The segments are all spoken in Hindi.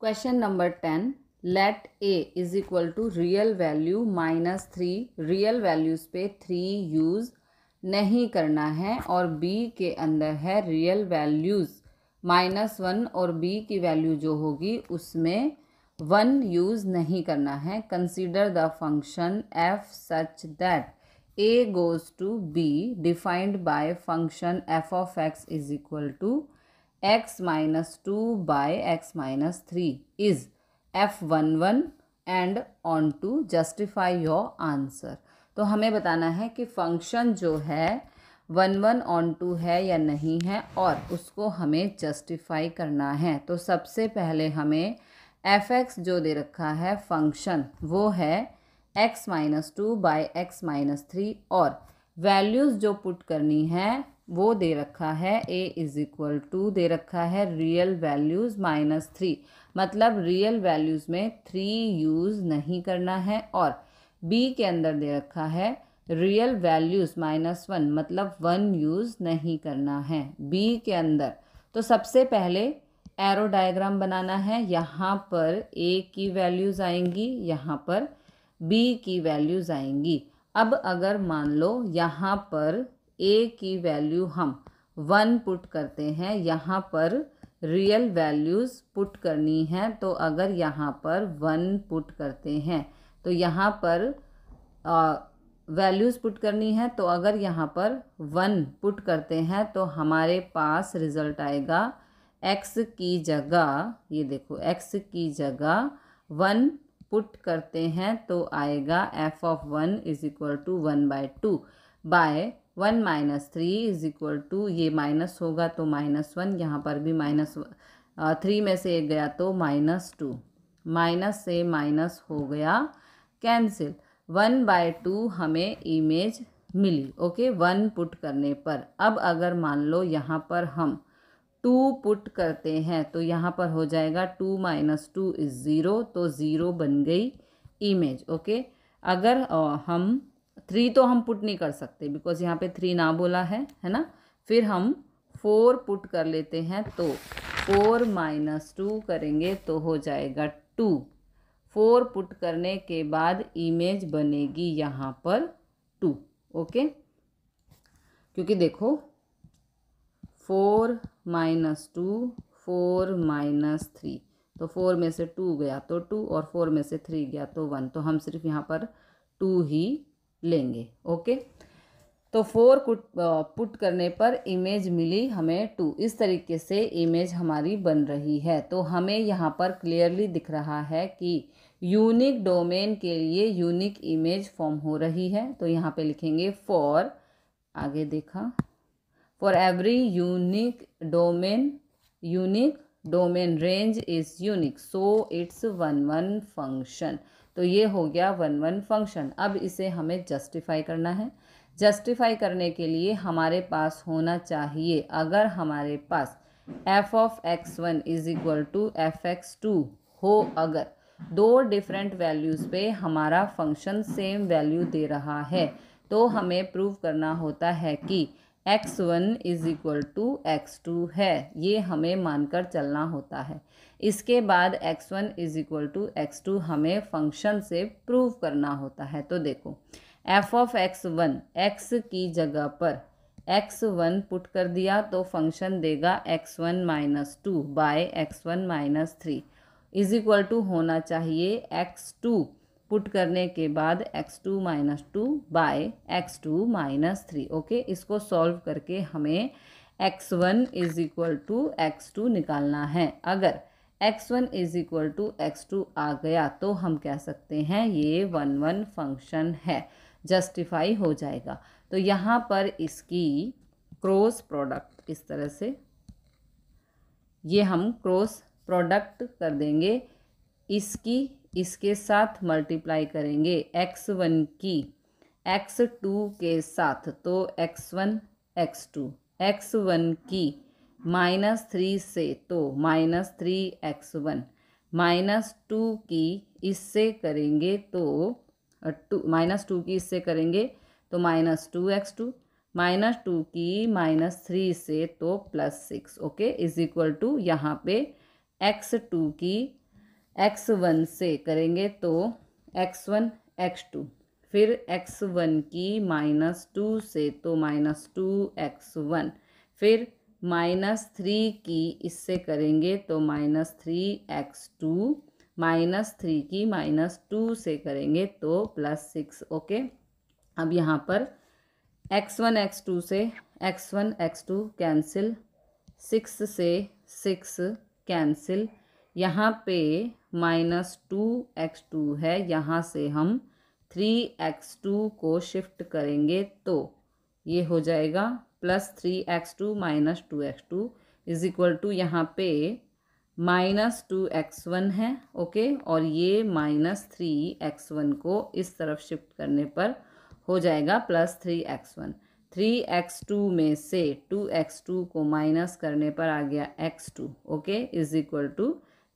question number ten let A is equal to real value minus three real values पे थ्री यूज़ नहीं करना है और बी के अंदर है रियल वैल्यूज़ माइनस वन और बी की वैल्यू जो होगी उसमें वन यूज़ नहीं करना है consider the function F such that A goes to B defined by function F of X is equal to X minus two by X minus three is F one one and onto justify your answer तो हमें बताना है कि फंक्शन जो है वन वन ऑन टू है या नहीं है और उसको हमें जस्टिफाई करना है तो सबसे पहले हमें एफ एक्स जो दे रखा है फंक्शन वो है X minus two by X minus three और वैल्यूज़ जो पुट करनी है वो दे रखा है ए इज इक्वल टू दे रखा है रियल वैल्यूज़ माइनस थ्री मतलब रियल वैल्यूज़ में थ्री यूज़ नहीं करना है और बी के अंदर दे रखा है रियल वैल्यूज़ माइनस वन मतलब वन यूज़ नहीं करना है बी के अंदर तो सबसे पहले एरो डायग्राम बनाना है यहाँ पर ए की वैल्यूज़ आएंगी यहाँ पर बी की वैल्यूज़ आएंगी अब अगर मान लो यहाँ पर ए की वैल्यू हम वन पुट करते हैं यहाँ पर रियल वैल्यूज़ पुट करनी है तो अगर यहाँ पर वन पुट करते हैं तो यहाँ पर वैल्यूज़ पुट करनी है तो अगर यहाँ पर वन पुट करते हैं तो हमारे पास रिज़ल्ट आएगा एक्स की जगह ये देखो एक्स की जगह वन पुट करते हैं तो आएगा F of one is equal to one by two by one minus three is equal to ये माइनस होगा तो माइनस वन यहाँ पर भी माइनस थ्री में से एक गया तो माइनस टू माइनस से माइनस हो गया कैंसिल वन बाय टू हमें इमेज मिली ओके वन पुट करने पर अब अगर मान लो यहाँ पर हम टू पुट करते हैं तो यहाँ पर हो जाएगा two minus two is zero तो ज़ीरो बन गई इमेज ओके अगर हम थ्री तो हम पुट नहीं कर सकते बिकॉज यहाँ पे थ्री ना बोला है है ना फिर हम फोर पुट कर लेते हैं तो फोर माइनस टू करेंगे तो हो जाएगा टू फोर पुट करने के बाद इमेज बनेगी यहाँ पर टू ओके क्योंकि देखो four minus two four minus three तो फोर में से टू गया तो टू और फोर में से थ्री गया तो वन तो हम सिर्फ यहाँ पर टू ही लेंगे ओके तो फोर कुट पुट करने पर इमेज मिली हमें टू इस तरीके से इमेज हमारी बन रही है तो हमें यहाँ पर क्लियरली दिख रहा है कि यूनिक डोमेन के लिए यूनिक इमेज फॉर्म हो रही है तो यहाँ पे लिखेंगे फॉर आगे देखा for every unique domain unique domain range is unique so it's one one function तो ये हो गया वन वन फंक्शन अब इसे हमें जस्टिफाई करना है जस्टिफाई करने के लिए हमारे पास होना चाहिए अगर हमारे पास F of X one is equal to F X two हो अगर दो डिफरेंट वैल्यूज़ पे हमारा फंक्शन सेम वैल्यू दे रहा है तो हमें प्रूव करना होता है कि X one is equal to X two है ये हमें मानकर चलना होता है इसके बाद X one is equal to X two हमें फंक्शन से प्रूव करना होता है तो देखो F of X one X की जगह पर एक्स वन पुट कर दिया तो फंक्शन देगा X one minus two by X one minus three is equal to होना चाहिए एक्स टू पुट करने के बाद X two minus two by X two minus three okay इसको सॉल्व करके हमें X one is equal to X two निकालना है अगर X one is equal to X two आ गया तो हम कह सकते हैं ये वन वन फंक्शन है जस्टिफाई हो जाएगा तो यहाँ पर इसकी क्रॉस प्रोडक्ट इस तरह से ये हम क्रॉस प्रोडक्ट कर देंगे इसकी इसके साथ मल्टीप्लाई करेंगे एक्स वन की एक्स टू के साथ तो X one X two X one की माइनस थ्री से तो minus three X one minus two की इससे करेंगे तो टू माइनस टू की इससे करेंगे तो minus two X two minus two की माइनस थ्री से तो plus six okay is equal to यहाँ पे एक्स टू की एक्स वन से करेंगे तो एक्स वन एक्स टू फिर एक्स वन की माइनस टू से तो माइनस टू एक्स वन फिर माइनस थ्री की इससे करेंगे तो minus three X two minus three की माइनस टू से करेंगे तो प्लस सिक्स ओके अब यहाँ पर एक्स वन एक्स टू से X one X two cancel six से सिक्स कैंसिल यहाँ पे माइनस टू एक्स टू है यहाँ से हम थ्री एक्स टू को शिफ्ट करेंगे तो ये हो जाएगा plus three X two minus two X two is equal to यहाँ पे माइनस टू एक्स वन है ओके और ये माइनस थ्री एक्स वन को इस तरफ शिफ्ट करने पर हो जाएगा plus three X one three X two में से टू एक्स टू को माइनस करने पर आ गया X two okay is equal to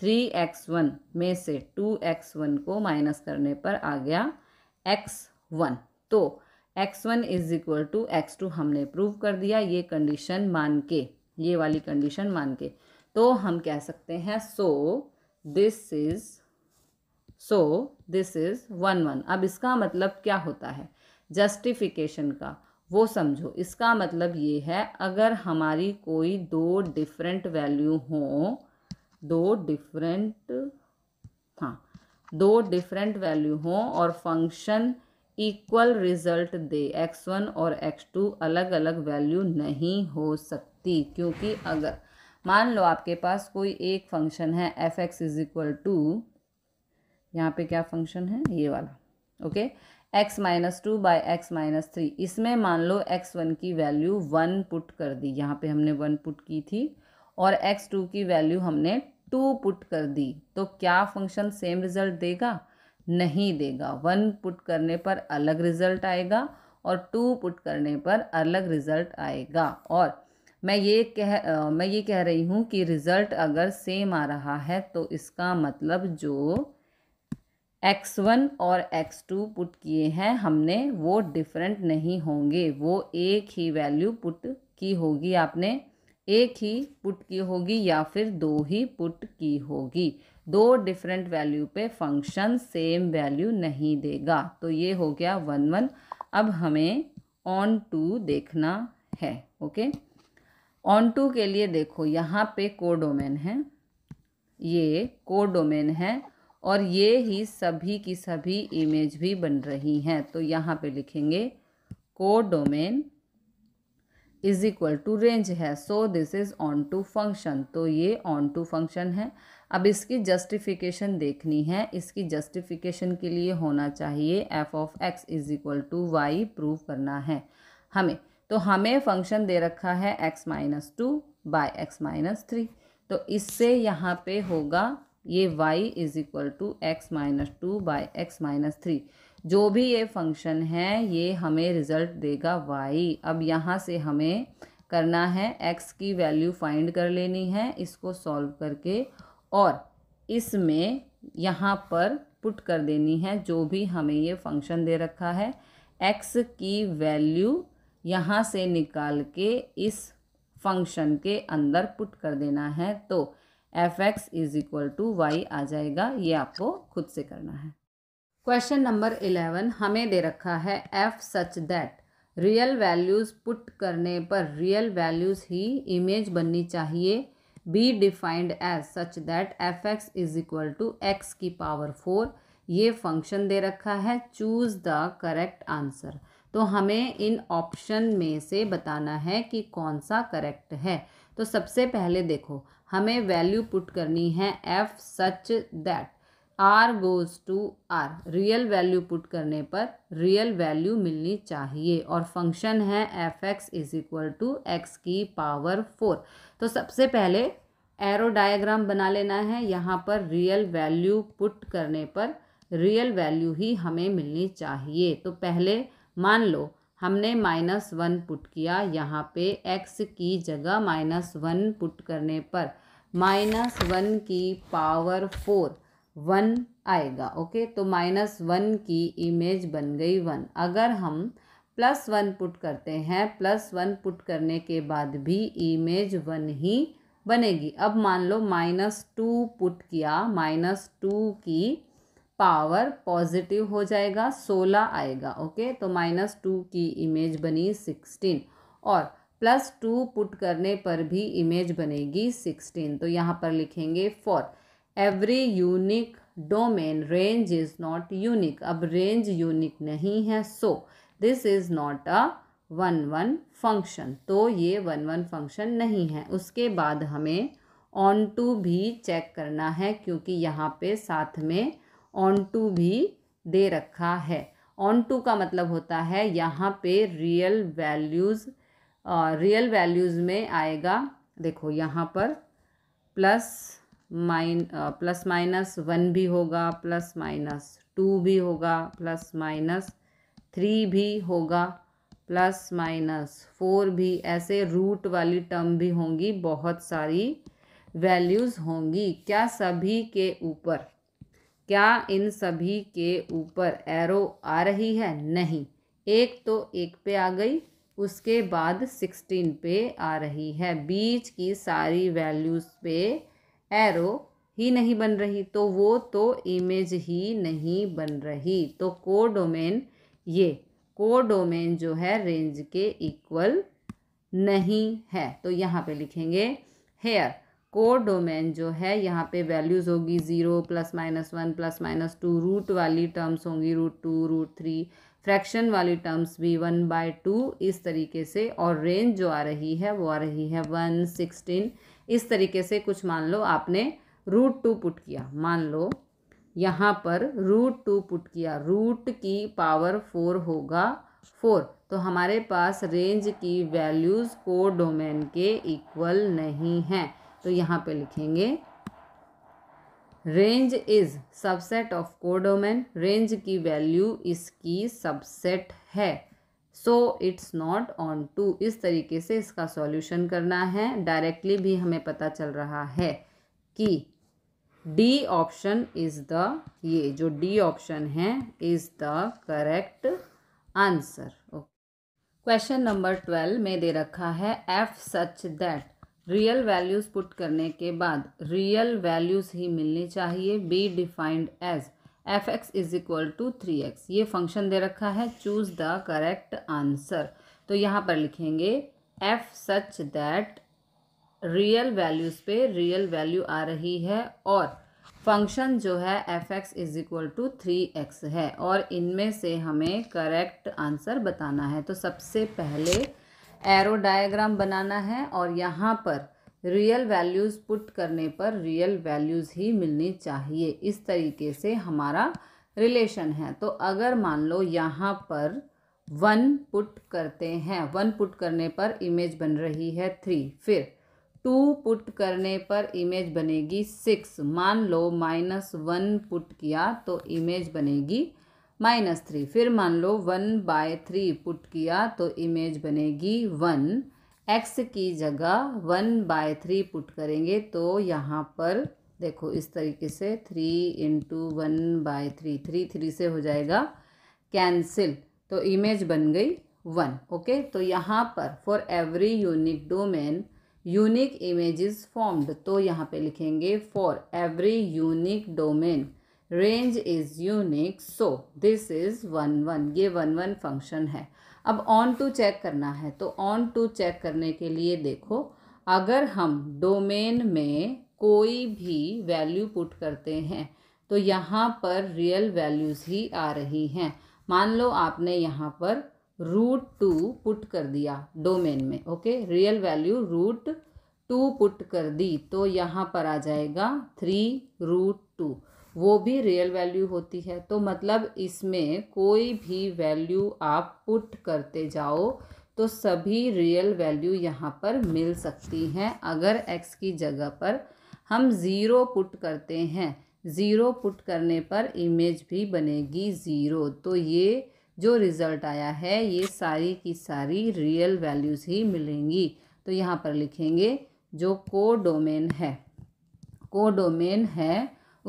three X one में से टू एक्स वन को माइनस करने पर आ गया एक्स वन तो X one is equal to X two हमने प्रूव कर दिया ये कंडीशन मान के ये वाली कंडीशन मान के तो हम कह सकते हैं so this is so this is one one अब इसका मतलब क्या होता है जस्टिफिकेशन का वो समझो इसका मतलब ये है अगर हमारी कोई दो डिफरेंट वैल्यू हो दो डिफरेंट हाँ दो डिफरेंट वैल्यू हो और फंक्शन इक्वल रिजल्ट दे एक्स वन और एक्स टू अलग अलग वैल्यू नहीं हो सकती क्योंकि अगर मान लो आपके पास कोई एक फंक्शन है F X is equal to यहाँ पे क्या फंक्शन है ये वाला okay X minus two by X minus three इसमें मान लो एक्स वन की वैल्यू वन पुट कर दी यहाँ पे हमने वन पुट की थी और एक्स टू की वैल्यू हमने टू पुट कर दी तो क्या फंक्शन सेम रिजल्ट देगा नहीं देगा वन पुट करने पर अलग रिज़ल्ट आएगा और टू पुट करने पर अलग रिज़ल्ट आएगा और मैं ये कह आ, मैं ये कह रही हूँ कि रिज़ल्ट अगर सेम आ रहा है तो इसका मतलब जो एक्स वन और एक्स टू पुट किए हैं हमने वो डिफरेंट नहीं होंगे वो एक ही वैल्यू पुट की होगी आपने एक ही पुट की होगी या फिर दो ही पुट की होगी दो डिफरेंट वैल्यू पे फंक्शन सेम वैल्यू नहीं देगा तो ये हो गया वन वन अब हमें ऑन टू देखना है ओके ऑन टू के लिए देखो यहाँ पे कोडोमेन है ये कोडोमेन है और ये ही सभी की सभी इमेज भी बन रही हैं तो यहाँ पे लिखेंगे codomain is equal to range है so this is onto function तो ये ऑन टू फंक्शन है अब इसकी जस्टिफिकेशन देखनी है इसकी जस्टिफिकेशन के लिए होना चाहिए F of X is equal to Y prove करना है हमें तो हमें फंक्शन दे रखा है X minus two by X minus three तो इससे यहाँ पे होगा ये Y is equal to X minus two by X minus three जो भी ये फंक्शन है ये हमें रिज़ल्ट देगा वाई अब यहाँ से हमें करना है एक्स की वैल्यू फाइंड कर लेनी है इसको सॉल्व करके और इसमें यहाँ पर पुट कर देनी है जो भी हमें ये फंक्शन दे रखा है एक्स की वैल्यू यहाँ से निकाल के इस फंक्शन के अंदर पुट कर देना है तो F X is equal to Y आ जाएगा ये आपको खुद से करना है क्वेश्चन नंबर इलेवन हमें दे रखा है F such that real values put करने पर रियल वैल्यूज़ ही इमेज बननी चाहिए be defined as such that F X is equal to X की पावर फोर ये फंक्शन दे रखा है चूज़ द करेक्ट आंसर तो हमें इन ऑप्शन में से बताना है कि कौन सा करेक्ट है तो सबसे पहले देखो हमें वैल्यू पुट करनी है F such that R goes to R real value put करने पर रियल वैल्यू मिलनी चाहिए और फंक्शन है F X is equal to X की पावर फोर तो सबसे पहले एरो डायग्राम बना लेना है यहाँ पर रियल वैल्यू पुट करने पर रियल वैल्यू ही हमें मिलनी चाहिए तो पहले मान लो हमने माइनस वन पुट किया यहाँ पे एक्स की जगह माइनस वन पुट करने पर माइनस वन की पावर फोर वन आएगा ओके तो माइनस वन की इमेज बन गई वन अगर हम प्लस वन पुट करते हैं प्लस वन पुट करने के बाद भी इमेज वन ही बनेगी अब मान लो माइनस टू पुट किया माइनस टू की पावर पॉजिटिव हो जाएगा सोलह आएगा ओके तो माइनस टू की इमेज बनी सिक्सटीन और प्लस टू पुट करने पर भी इमेज बनेगी सिक्सटीन तो यहाँ पर लिखेंगे for every unique domain range is not unique अब रेंज यूनिक नहीं है so this is not a one one function तो ये वन वन फंक्शन नहीं है उसके बाद हमें ऑन टू भी चेक करना है क्योंकि यहाँ पे साथ में ऑन टू भी दे रखा है ऑन टू का मतलब होता है यहाँ पे रियल वैल्यूज़ रियल वैल्यूज़ में आएगा देखो यहाँ पर plus minus plus minus one भी होगा प्लस माइनस टू भी होगा प्लस माइनस थ्री भी होगा प्लस माइनस फोर भी ऐसे रूट वाली टर्म भी होंगी बहुत सारी वैल्यूज़ होंगी क्या सभी के ऊपर क्या इन सभी के ऊपर एरो आ रही है नहीं एक तो एक पे आ गई उसके बाद सिक्सटीन पे आ रही है बीच की सारी वैल्यूज़ पे एरो ही नहीं बन रही तो वो तो इमेज ही नहीं बन रही तो को डोमेन ये को डोमेन जो है रेंज के इक्वल नहीं है तो यहाँ पे लिखेंगे हेयर को डोमेन जो है यहाँ पे वैल्यूज़ होगी zero plus minus one plus minus two root वाली टर्म्स होंगी root two root three fraction वाली टर्म्स भी वन बाय टू इस तरीके से और रेंज जो आ रही है वो आ रही है वन सिक्सटीन इस तरीके से कुछ मान लो आपने रूट टू पुट किया मान लो यहाँ पर रूट टू पुट किया रूट की पावर फोर होगा फोर तो हमारे पास रेंज की वैल्यूज़ को डोमेन के इक्वल नहीं हैं तो यहाँ पे लिखेंगे range is subset of codomain range की वैल्यू इसकी सबसेट है so it's not onto इस तरीके से इसका सॉल्यूशन करना है डायरेक्टली भी हमें पता चल रहा है कि डी ऑप्शन इज़ द ये जो डी ऑप्शन है is the correct answer okay question number twelve में दे रखा है F such that real values put करने के बाद रियल वैल्यूज़ ही मिलनी चाहिए be defined as F X is equal to three X ये फंक्शन दे रखा है चूज़ द करेक्ट आंसर तो यहाँ पर लिखेंगे F such that real values पे रियल वैल्यू आ रही है और फंक्शन जो है F X is equal to three X है और इनमें से हमें करेक्ट आंसर बताना है तो सबसे पहले एरो डायग्राम बनाना है और यहाँ पर रियल वैल्यूज़ पुट करने पर रियल वैल्यूज़ ही मिलनी चाहिए इस तरीके से हमारा रिलेशन है तो अगर मान लो यहाँ पर वन पुट करते हैं वन पुट करने पर इमेज बन रही है थ्री फिर टू पुट करने पर इमेज बनेगी सिक्स मान लो माइनस वन पुट किया तो इमेज बनेगी माइनस थ्री फिर मान लो वन बाय थ्री पुट किया तो इमेज बनेगी वन एक्स की जगह वन बाय थ्री पुट करेंगे तो यहाँ पर देखो इस तरीके से three into one by three three three से हो जाएगा कैंसिल तो इमेज बन गई वन ओके तो यहाँ पर for every unique domain unique image is formed तो यहाँ पे लिखेंगे for every unique domain range is unique so this is one one ये वन वन फंक्शन है अब ऑन टू चेक करना है तो ऑन टू चेक करने के लिए देखो अगर हम डोमेन में कोई भी वैल्यू पुट करते हैं तो यहाँ पर रियल वैल्यूज़ ही आ रही हैं मान लो आपने यहाँ पर रूट टू पुट कर दिया डोमेन में okay real value root two put कर दी तो यहाँ पर आ जाएगा थ्री रूट टू वो भी रियल वैल्यू होती है तो मतलब इसमें कोई भी वैल्यू आप पुट करते जाओ तो सभी रियल वैल्यू यहाँ पर मिल सकती हैं अगर एक्स की जगह पर हम ज़ीरो पुट करते हैं ज़ीरो पुट करने पर इमेज भी बनेगी ज़ीरो तो ये जो रिज़ल्ट आया है ये सारी की सारी रियल वैल्यूज़ ही मिलेंगी तो यहाँ पर लिखेंगे जो को डोमेन है को डोमेन है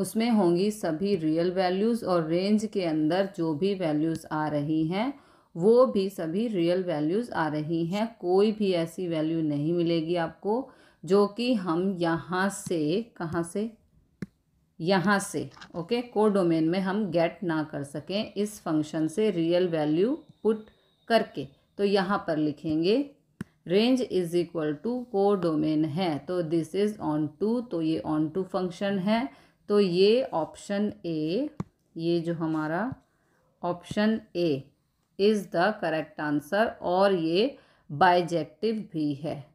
उसमें होंगी सभी रियल वैल्यूज़ और रेंज के अंदर जो भी वैल्यूज़ आ रही हैं वो भी सभी रियल वैल्यूज़ आ रही हैं कोई भी ऐसी वैल्यू नहीं मिलेगी आपको जो कि हम यहाँ से कहाँ से यहाँ से ओके को डोमेन में हम गेट ना कर सकें इस फंक्शन से रियल वैल्यू पुट करके तो यहाँ पर लिखेंगे रेंज इज इक्वल टू को डोमेन है तो दिस इज़ ऑन टू तो ये ऑन टू फंक्शन है तो ये ऑप्शन ए ये जो हमारा option A is the correct answer और ये बाइजेक्टिव भी है